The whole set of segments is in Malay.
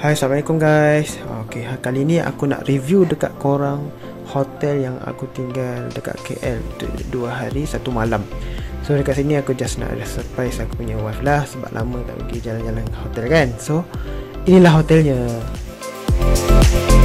Hai Assalamualaikum guys Okay ha, kali ni aku nak review dekat korang Hotel yang aku tinggal dekat KL Dua hari satu malam So dekat sini aku just nak ada surprise aku punya wife lah Sebab lama tak pergi jalan-jalan hotel kan So inilah hotelnya Música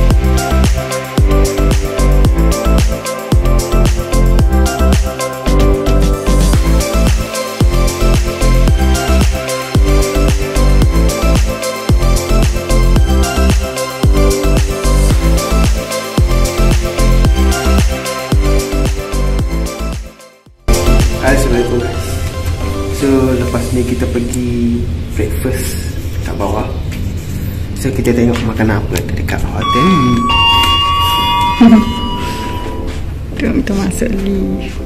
kita tengok makan apa dekat hotel ni. Jom kita masuk lift.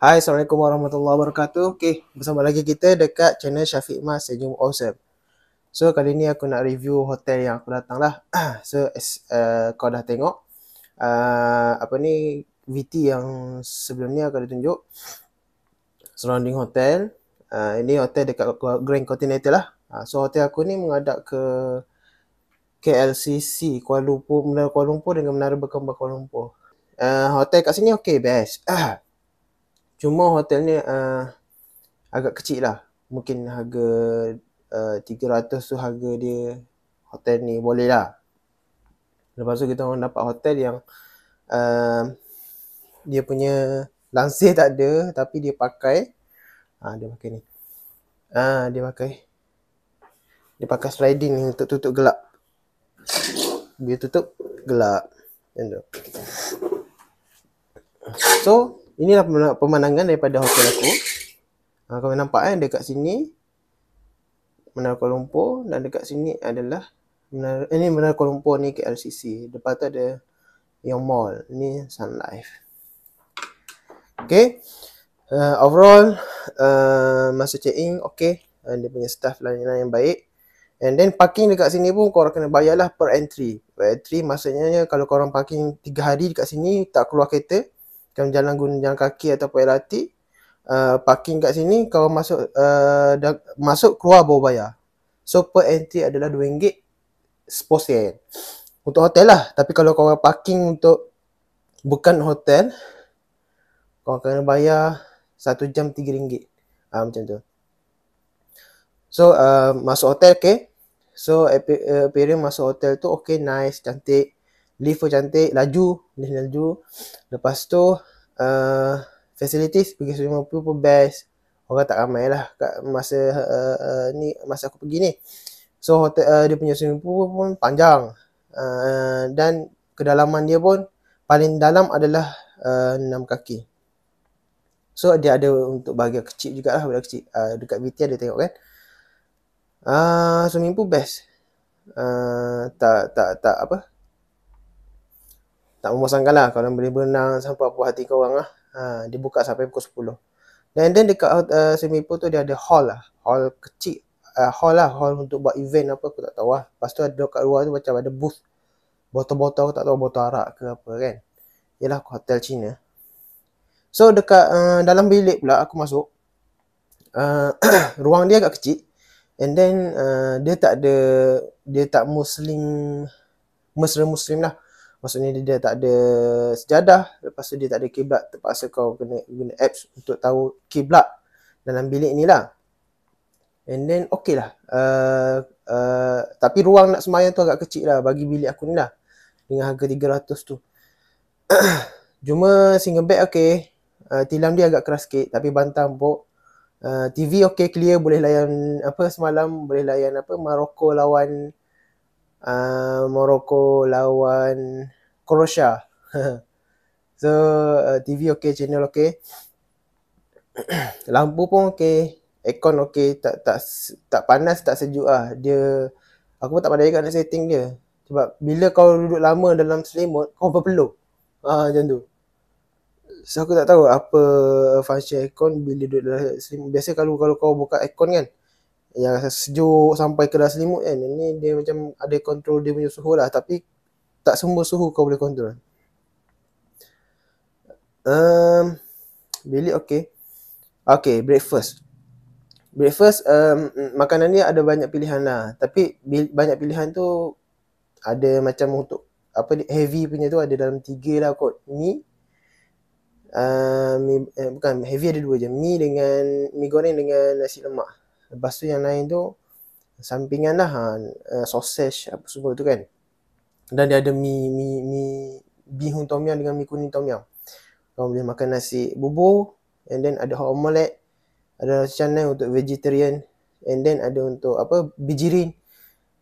Hai, Assalamualaikum warahmatullahi wabarakatuh. Okey, bersama lagi kita dekat channel Syafiq Mas Sejum Awesome. So, kali ni aku nak review hotel yang aku datang lah. So, uh, kau dah tengok. Uh, apa ni, VT yang sebelum ni aku dah tunjuk. Surrounding hotel. Uh, ini hotel dekat Grand Continental lah. Uh, so, hotel aku ni mengadap ke KLCC, Kuala Lumpur, Menara Kuala Lumpur dengan Menara Berkembang Kuala Lumpur. Uh, hotel kat sini okay, best. Uh. Cuma hotel ni uh, agak kecil lah. Mungkin harga uh, 300 tu harga dia hotel ni boleh lah. Lepas tu kita orang dapat hotel yang uh, dia punya langsir tak ada tapi dia pakai ah dia pakai ni. Ah dia pakai dia pakai sliding ni untuk tutup gelap. Dia tutup gelap. Macam tu. So, inilah pemandangan daripada hotel aku. Ha, kau nampak kan dekat sini Menara Kuala Lumpur dan dekat sini adalah Menara, ini eh, Menara Kuala Lumpur ni KLCC. Depan tu ada Yong Mall. Ni Sun Life. Okay. Uh, overall uh, masa check-in okay. Uh, dia punya staff lain-lain yang baik. And then parking dekat sini pun korang kena bayarlah per entry. Per entry maksudnya kalau korang parking 3 hari dekat sini tak keluar kereta kau jalan guna jalan kaki ataupun LRT uh, parking kat sini kau masuk uh, da- masuk keluar bawa bayar so per entry adalah RM2 sepuluh sen untuk hotel lah tapi kalau kau parking untuk bukan hotel kau akan bayar satu jam tiga ringgit uh, macam tu so uh, masuk hotel okay so uh, appearance masuk hotel tu okay nice cantik lift pun cantik, laju, lift laju. Lepas tu uh, facilities pergi swimming pool pun best. Orang tak ramai lah kat masa uh, uh, ni masa aku pergi ni. So hotel uh, dia punya swimming pool pun panjang. Uh, dan kedalaman dia pun paling dalam adalah uh, 6 kaki. So dia ada untuk bahagian kecil juga lah. bahagian kecil. Uh, dekat VT ada tengok kan. uh, swimming pool best. Uh, tak tak tak apa? Uh, tak membosankan lah kalau boleh berenang sampai apa hati kau orang lah. Ha, dia buka sampai pukul 10. Dan then dekat uh, swimming tu dia ada hall lah. Hall kecil. Uh, hall lah. Hall untuk buat event apa aku tak tahu lah. Lepas tu ada dekat luar tu macam ada booth. Botol-botol aku tak tahu. Botol arak ke apa kan. Yelah hotel China. So dekat uh, dalam bilik pula aku masuk. Uh, ruang dia agak kecil. And then uh, dia tak ada, dia tak muslim, mesra muslim lah. Maksudnya dia tak ada sejadah Lepas tu dia tak ada kiblat Terpaksa kau kena guna apps untuk tahu kiblat Dalam bilik ni lah And then okey lah uh, uh, Tapi ruang nak semayang tu agak kecil lah Bagi bilik aku ni lah Dengan harga 300 tu Cuma single bed okey uh, Tilam dia agak keras sikit Tapi bantam bok uh, TV okey clear boleh layan apa semalam Boleh layan apa Maroko lawan uh, Morocco lawan Croatia. so uh, TV okey, channel okey. Lampu pun okey, aircon okey, tak tak tak panas, tak sejuk ah. Dia aku pun tak pandai nak setting dia. Sebab bila kau duduk lama dalam selimut, kau berpeluh. Ah uh, macam tu. So aku tak tahu apa function aircon bila duduk dalam selimut. Biasa kalau kalau kau buka aircon kan, yang rasa sejuk sampai ke dalam selimut kan ini dia macam ada kontrol dia punya suhu lah tapi tak semua suhu kau boleh kontrol um, bilik okey okey breakfast breakfast um, makanan ni ada banyak pilihan lah tapi banyak pilihan tu ada macam untuk apa ni heavy punya tu ada dalam tiga lah kot ni Uh, mie, eh, bukan heavy ada dua je mi dengan mi goreng dengan nasi lemak Lepas tu yang lain tu sampingan lah ha, eh, sausage apa semua tu kan. Dan dia ada mi mi mi bihun tom yum dengan mi kuning tom yum. Kau boleh makan nasi bubur and then ada omelet, ada nasi canai untuk vegetarian and then ada untuk apa bijirin.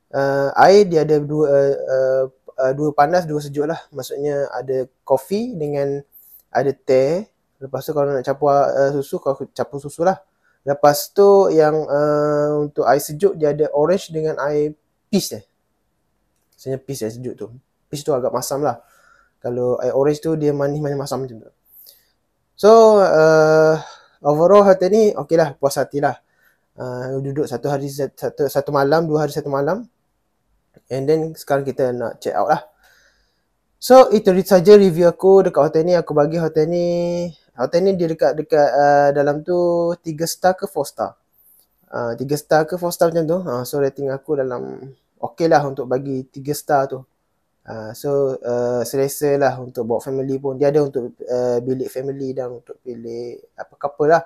Uh, eh, air dia ada dua uh, uh, uh, dua panas dua sejuk lah maksudnya ada kopi dengan ada teh lepas tu kalau nak campur uh, susu kau campur susu lah Lepas tu yang uh, untuk air sejuk dia ada orange dengan air peach eh. Sebenarnya peach air sejuk tu. Peach tu agak masam lah. Kalau air orange tu dia manis manis masam macam tu. So uh, overall hati ni okey lah puas hatilah. Uh, eh, duduk satu hari satu, satu malam, dua hari satu malam. And then sekarang kita nak check out lah. So itu saja review aku dekat hotel ni. Aku bagi hotel ni Hotel ni dia dekat dekat uh, dalam tu 3 star ke 4 star. Uh, 3 star ke 4 star macam tu. Uh, so rating aku dalam okey lah untuk bagi 3 star tu. Uh, so uh, selesa lah untuk bawa family pun. Dia ada untuk uh, bilik family dan untuk bilik apa couple lah.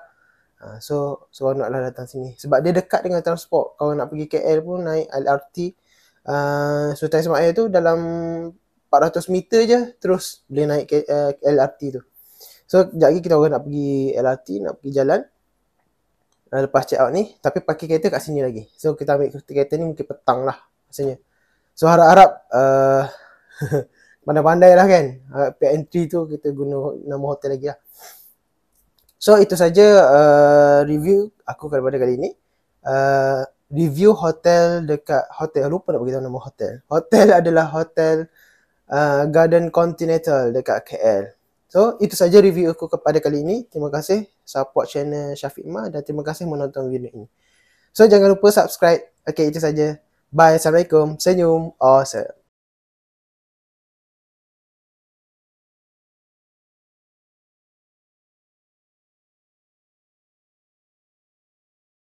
Uh, so seronok lah datang sini. Sebab dia dekat dengan transport. Kalau nak pergi KL pun naik LRT. Uh, Sultan Ismail tu dalam 400 meter je terus boleh naik uh, LRT tu. So, sekejap lagi kita orang nak pergi LRT, nak pergi jalan. Uh, lepas check out ni. Tapi pakai kereta kat sini lagi. So, kita ambil kereta ni mungkin petang lah. Maksudnya. So, harap-harap eh, pandai-pandai uh, lah kan. Harap pihak entry tu kita guna nama hotel lagi lah. So, itu saja uh, review aku kali pada kali ni. Uh, eh, review hotel dekat hotel. Lupa nak beritahu nama hotel. Hotel adalah hotel uh, Garden Continental dekat KL. So itu saja review aku kepada kali ini. Terima kasih support channel Syafiq Ma dan terima kasih menonton video ini. So jangan lupa subscribe. Okay itu saja. Bye. Assalamualaikum. Senyum. Awesome.